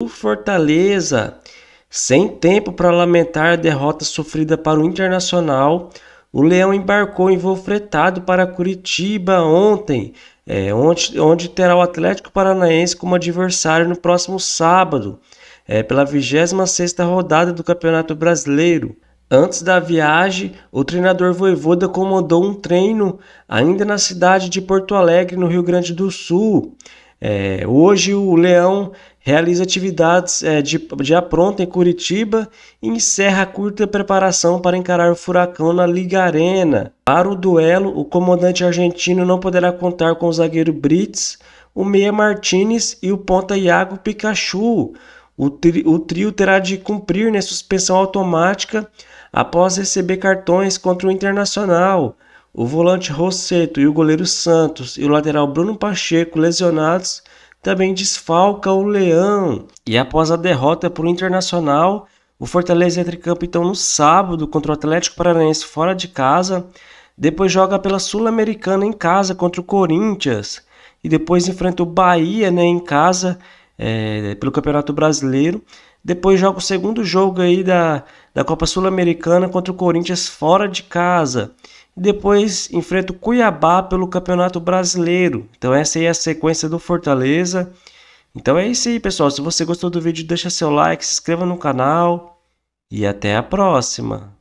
O Fortaleza, sem tempo para lamentar a derrota sofrida para o Internacional, o Leão embarcou em voo fretado para Curitiba ontem, é, onde, onde, terá o Atlético Paranaense como adversário no próximo sábado, é, pela 26ª rodada do Campeonato Brasileiro. Antes da viagem, o treinador Voivoda comandou um treino ainda na cidade de Porto Alegre, no Rio Grande do Sul. É, hoje o Leão realiza atividades é, de, de apronta em Curitiba e encerra a curta preparação para encarar o Furacão na Liga Arena. Para o duelo, o comandante argentino não poderá contar com o zagueiro Brits, o meia Martinez e o ponta Iago Pikachu. O, tri, o trio terá de cumprir né, suspensão automática após receber cartões contra o Internacional o volante Rosseto e o goleiro Santos e o lateral Bruno Pacheco lesionados também desfalca o Leão. E após a derrota o Internacional, o Fortaleza entra em campo então no sábado contra o Atlético Paranaense fora de casa, depois joga pela Sul-Americana em casa contra o Corinthians e depois enfrenta o Bahia né, em casa é, pelo Campeonato Brasileiro. Depois joga o segundo jogo aí da, da Copa Sul-Americana contra o Corinthians fora de casa. Depois enfrenta o Cuiabá pelo Campeonato Brasileiro. Então essa aí é a sequência do Fortaleza. Então é isso aí, pessoal. Se você gostou do vídeo, deixa seu like, se inscreva no canal e até a próxima.